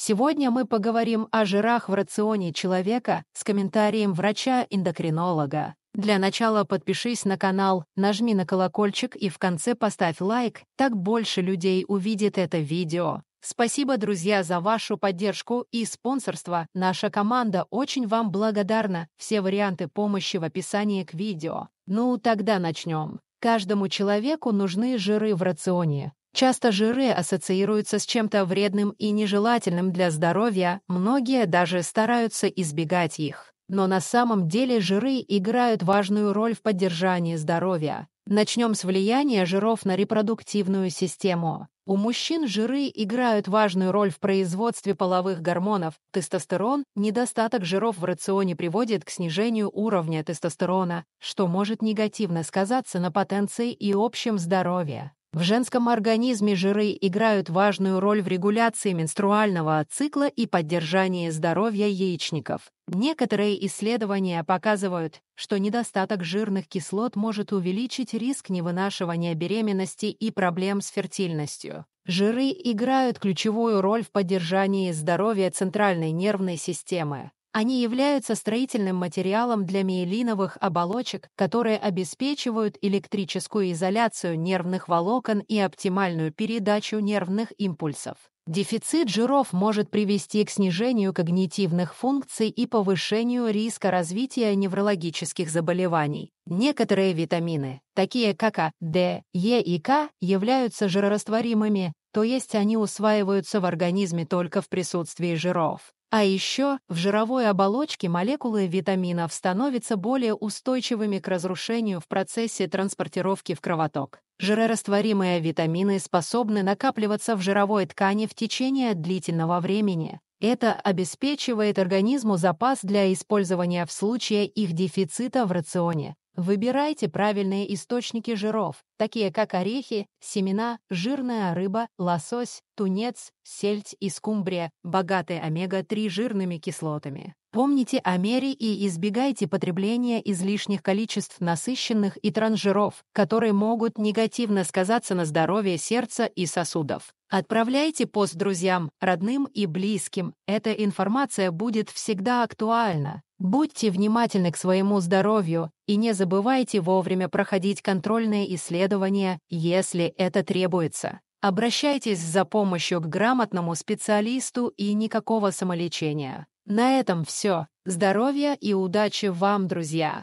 Сегодня мы поговорим о жирах в рационе человека с комментарием врача-эндокринолога. Для начала подпишись на канал, нажми на колокольчик и в конце поставь лайк, так больше людей увидит это видео. Спасибо, друзья, за вашу поддержку и спонсорство. Наша команда очень вам благодарна. Все варианты помощи в описании к видео. Ну, тогда начнем. Каждому человеку нужны жиры в рационе. Часто жиры ассоциируются с чем-то вредным и нежелательным для здоровья, многие даже стараются избегать их. Но на самом деле жиры играют важную роль в поддержании здоровья. Начнем с влияния жиров на репродуктивную систему. У мужчин жиры играют важную роль в производстве половых гормонов. Тестостерон, недостаток жиров в рационе приводит к снижению уровня тестостерона, что может негативно сказаться на потенции и общем здоровье. В женском организме жиры играют важную роль в регуляции менструального цикла и поддержании здоровья яичников. Некоторые исследования показывают, что недостаток жирных кислот может увеличить риск невынашивания беременности и проблем с фертильностью. Жиры играют ключевую роль в поддержании здоровья центральной нервной системы. Они являются строительным материалом для миелиновых оболочек, которые обеспечивают электрическую изоляцию нервных волокон и оптимальную передачу нервных импульсов. Дефицит жиров может привести к снижению когнитивных функций и повышению риска развития неврологических заболеваний. Некоторые витамины, такие как А, Д, Е и К, являются жирорастворимыми, то есть они усваиваются в организме только в присутствии жиров. А еще в жировой оболочке молекулы витаминов становятся более устойчивыми к разрушению в процессе транспортировки в кровоток. Жирорастворимые витамины способны накапливаться в жировой ткани в течение длительного времени. Это обеспечивает организму запас для использования в случае их дефицита в рационе. Выбирайте правильные источники жиров, такие как орехи, семена, жирная рыба, лосось, тунец, сельдь и скумбрия, богатые омега-3 жирными кислотами. Помните о мере и избегайте потребления излишних количеств насыщенных и транжиров, которые могут негативно сказаться на здоровье сердца и сосудов. Отправляйте пост друзьям, родным и близким. Эта информация будет всегда актуальна. Будьте внимательны к своему здоровью и не забывайте вовремя проходить контрольные исследования, если это требуется. Обращайтесь за помощью к грамотному специалисту и никакого самолечения. На этом все. Здоровья и удачи вам, друзья!